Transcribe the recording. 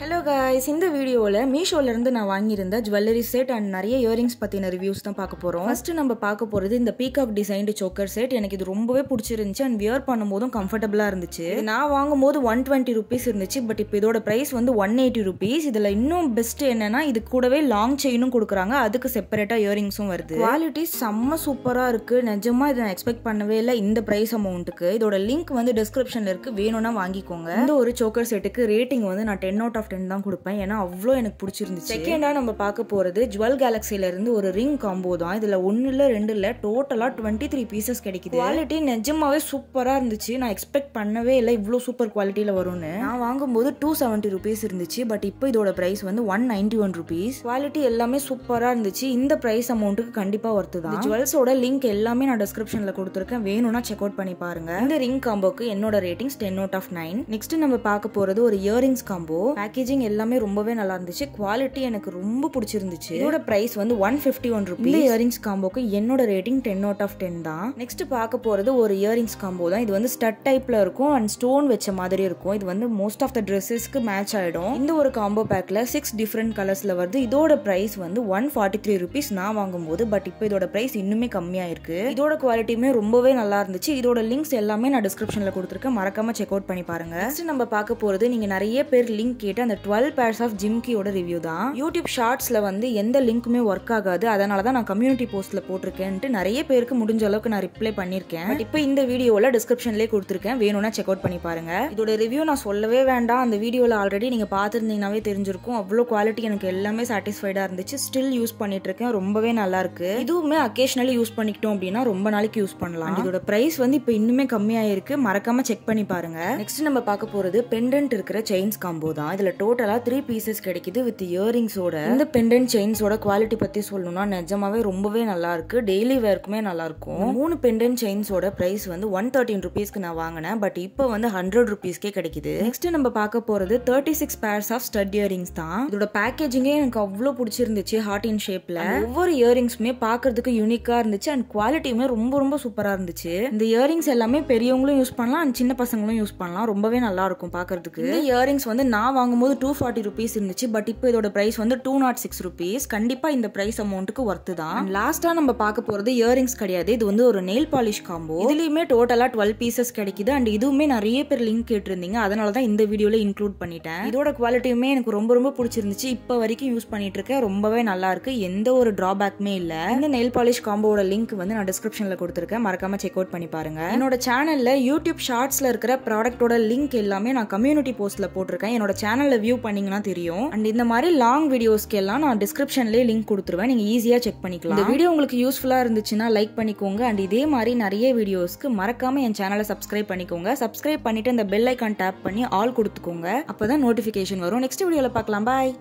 hello guys இந்த வீடியோவில் மீஷோலேருந்து நான் வாங்கியிருந்த ஜுவல்லரி செட் அண்ட் நிறைய இயரிங்ஸ் பற்றின ரிவ்யூஸ் தான் பார்க்க போகிறோம் ஃபஸ்ட்டு நம்ம பார்க்க போகிறது இந்த பீகாக் டிசைன்டு சோக்கர் செட் எனக்கு இது ரொம்பவே பிடிச்சிருந்துச்சு அண்ட் வியர் பண்ணும்போதும் கம்ஃபர்டபுளாக இருந்துச்சு நான் வாங்கும்போது ஒன் டுவெண்ட்டி ருபீஸ் இருந்துச்சு பட் இப்போ இதோட ப்ரைஸ் வந்து ஒன் எயிட்டி ருபீஸ் இதில் இன்னும் பெஸ்ட் என்னென்னா இது கூடவே லாங் செயினும் கொடுக்குறாங்க அதுக்கு செப்பரேட்டாக இயரிங்ஸும் வருது குவாலிட்டி செம்ம சூப்பராக இருக்குது நிஜமாக இதை நான் எக்ஸ்பெக்ட் பண்ணவே இல்லை இந்த ப்ரைஸ் அமௌண்ட்டுக்கு இதோட லிங்க் வந்து டிஸ்கிரிப்ஷனில் இருக்குது வேணும்னா வாங்கிக்கோங்க இந்த ஒரு சோக்கர் செட்டுக்கு ரேட்டிங் வந்து நான் டென் அவுட் ஆஃப் டென் தான் கொடுப்பேன் ஏன்னா அவ்வளோ எனக்கு பிடிச்சிருந்துச்சு செகண்டாக நம்ம பார்க்க போகிறது ஜுவல் கேலக்ஸிலேருந்து ஒரு ரிங் காம்போ தான் இதில் ஒன்று இல்லை ரெண்டு இல்லை டோட்டலாக டுவெண்ட்டி த்ரீ பீசஸ் கிடைக்குது குவாலிட்டி நிஜமாவே சூப்பராக இருந்துச்சு நான் எக்ஸ்பெக்ட் பண்ணவே இல்லை இவ்வளோ சூப்பர் குவாலிட்டியில் வரும்னு நான் வாங்கும்போது டூ செவன்ட்டி ருபீஸ் இருந்துச்சு பட் இப்போ இதோட ப்ரைஸ் வந்து one ninety one rupees quality எல்லாமே சூப்பராக இருந்துச்சு இந்த ப்ரைஸ் அமௌண்ட்டுக்கு கண்டிப்பாக ஒர்த்து தான் ஜுவல்ஸோட லிங்க் எல்லாமே நான் டிஸ்கிரிப்ஷனில் கொடுத்துருக்கேன் வேணும்னா செக் அவுட் பண்ணி பாருங்க இந்த ரிங் காம்போக்கு என்னோட ratings ten out of nine next நம்ம பார்க்க போகிறது ஒரு இயரிங்ஸ் காம்போ பேக்கேஜ் பேக்கேஜிங் எல்லாமே ரொம்பவே நல்லா இருந்துச்சு குவாலிட்டி எனக்கு ரொம்ப பிடிச்சிருந்துச்சு இதோட ப்ரைஸ் வந்து ஒன் ஃபிஃப்டி ஒன் ருபீஸ் இந்த இயரிங்ஸ் காம்போக்கு என்னோட rating ten out of ten தான் நெக்ஸ்ட் பார்க்க போகிறது ஒரு இயரிங்ஸ் காம்போ தான் இது வந்து ஸ்டட் டைப்பில் இருக்கும் அண்ட் ஸ்டோன் வச்ச மாதிரி இருக்கும் இது வந்து மோஸ்ட் ஆஃப் த ட்ரெஸ்ஸஸ்க்கு மேட்ச் ஆயிடும் இந்த ஒரு காம்போ பேக்கில் சிக்ஸ் டிஃப்ரெண்ட் கலர்ஸில் வருது இதோட ப்ரைஸ் வந்து ஒன் ஃபார்ட்டி த்ரீ ருபீஸ் நான் வாங்கும்போது பட் இப்போ இதோட ப்ரைஸ் இன்னுமே கம்மியாக இருக்குது இதோட குவாலிட்டியுமே ரொம்பவே நல்லா இருந்துச்சு இதோட லிங்க்ஸ் எல்லாமே நான் டிஸ்கிரிப்ஷனில் கொடுத்துருக்கேன் மறக்காம செக் அவுட் பண்ணி பாருங்கள் நம்ம பார்க்க போகிறது நீங்கள் நிறைய பேர் லிங்க் கேட்டு அந்த டுவெல் பேர்ஸ் ஆஃப் ஜிம்கியோட ரிவ்யூ தான் யூடியூப் ஷார்ட்ஸில் வந்து எந்த லிங்க்குமே ஒர்க் ஆகாது அதனால தான் நான் கம்யூனிட்டி போஸ்ட்டில் போட்டிருக்கேன்ட்டு நிறைய பேருக்கு முடிஞ்ச அளவுக்கு நான் ரிப்ளை பண்ணியிருக்கேன் இப்போ இந்த வீடியோவில் டிஸ்கிரிப்ஷன்லேயே கொடுத்துருக்கேன் வேணும்னா செக் அவுட் பண்ணி பாருங்க இதோட ரிவ்யூ நான் சொல்லவே வேண்டாம் அந்த வீடியோவில் ஆல்ரெடி நீங்கள் பார்த்துருந்தீங்கன்னாவே தெரிஞ்சிருக்கும் அவ்வளோ குவாலிட்டி எனக்கு எல்லாமே சாட்டிஸ்ஃபைடாக இருந்துச்சு ஸ்டில் யூஸ் பண்ணிட்டு இருக்கேன் ரொம்பவே நல்லா இருக்கு இதுவுமே அக்கேஷனலி யூஸ் பண்ணிக்கிட்டோம் அப்படின்னா ரொம்ப நாளைக்கு யூஸ் பண்ணலாம் இதோட ப்ரைஸ் வந்து இப்போ இன்னுமே கம்மியாயிருக்கு மறக்காம செக் பண்ணி பாருங்க நெக்ஸ்ட் நம்ம பார்க்க போகிறது பெண்டன்ட் இருக்கிற செயின்ஸ் காம்போ தான் இதில் டோட்டலாக த்ரீ பீசஸ் கிடைக்குது வித் இயரிங்ஸோட இந்த பெண்டன்ட் செயின்ஸோட குவாலிட்டி பற்றி சொல்லணும்னா நிஜமாவே ரொம்பவே நல்லா இருக்கு டெய்லி வேர்க்குமே நல்லா இருக்கும் மூணு பெண்டன்ட் செயின்ஸோட ப்ரைஸ் வந்து ஒன் தேர்ட்டின் ருபீஸ்க்கு நான் வாங்கினேன் பட் இப்போ வந்து ஹண்ட்ரட் ருபீஸ்க்கே கிடைக்குது நெக்ஸ்ட் நம்ம பார்க்க போகிறது thirty six pairs of stud earrings தான் இதோட பேக்கேஜிங்கே எனக்கு அவ்வளோ பிடிச்சிருந்துச்சு ஹார்ட் இன் ஷேப்ல ஒவ்வொரு இயரிங்ஸுமே பார்க்கறதுக்கு யூனிக்காக இருந்துச்சு அண்ட் குவாலிட்டியுமே ரொம்ப ரொம்ப சூப்பராக இருந்துச்சு இந்த இயரிங்ஸ் எல்லாமே பெரியவங்களும் யூஸ் பண்ணலாம் அண்ட் சின்ன பசங்களும் யூஸ் பண்ணலாம் ரொம்பவே நல்லா இருக்கும் பார்க்கறதுக்கு இந்த இயரிங்ஸ் வந்து நான் வாங்கும் வாங்கும்போது டூ ஃபார்ட்டி ருபீஸ் இருந்துச்சு பட் இப்போ இதோட ப்ரைஸ் வந்து டூ நாட் சிக்ஸ் ருபீஸ் கண்டிப்பாக இந்த ப்ரைஸ் அமௌண்ட்டுக்கு ஒர்த்து தான் லாஸ்ட்டாக நம்ம பார்க்க போகிறது இயரிங்ஸ் கிடையாது இது வந்து ஒரு நெயில் பாலிஷ் காம்போ இதுலேயுமே டோட்டலாக டுவெல் பீசஸ் கிடைக்குது அண்ட் இதுவுமே நிறைய பேர் லிங்க் கேட்டிருந்தீங்க அதனால தான் இந்த வீடியோவில் இன்க்ளூட் பண்ணிட்டேன் இதோட குவாலிட்டியுமே எனக்கு ரொம்ப ரொம்ப பிடிச்சிருந்துச்சு இப்போ வரைக்கும் யூஸ் பண்ணிட்டு இருக்கேன் ரொம்பவே நல்லா இருக்கு எந்த ஒரு ட்ராபேக்குமே இல்லை இந்த நெயில் பாலிஷ் காம்போட லிங்க் வந்து நான் டிஸ்கிரிப்ஷனில் கொடுத்துருக்கேன் மறக்காம செக் அவுட் பண்ணி பாருங்க என்னோட சேனலில் யூடியூப் ஷார்ட்ஸில் இருக்கிற ப்ராடக்டோட லிங்க் எல்லாமே நான் கம்யூனிட்டி போஸ்ட்டில் போட்டிருக்கேன் என்னோட சேனல் சேனலில் வியூ பண்ணிங்கன்னா தெரியும் அண்ட் இந்த மாதிரி லாங் வீடியோஸ்க்கு எல்லாம் நான் டிஸ்கிரிப்ஷன்லேயே லிங்க் கொடுத்துருவேன் நீங்கள் ஈஸியாக செக் பண்ணிக்கலாம் இந்த வீடியோ உங்களுக்கு யூஸ்ஃபுல்லாக இருந்துச்சுன்னா லைக் பண்ணிக்கோங்க அண்ட் இதே மாதிரி நிறைய வீடியோஸ்க்கு மறக்காமல் என் சேனலை சப்ஸ்கிரைப் பண்ணிக்கோங்க சப்ஸ்கிரைப் பண்ணிவிட்டு இந்த பெல் ஐக்கான் டேப் பண்ணி ஆல் கொடுத்துக்கோங்க அப்போ தான் நோட்டிஃபிகேஷன் வரும் நெக்ஸ்ட் வீடியோவில் பார்க்கலாம் பாய்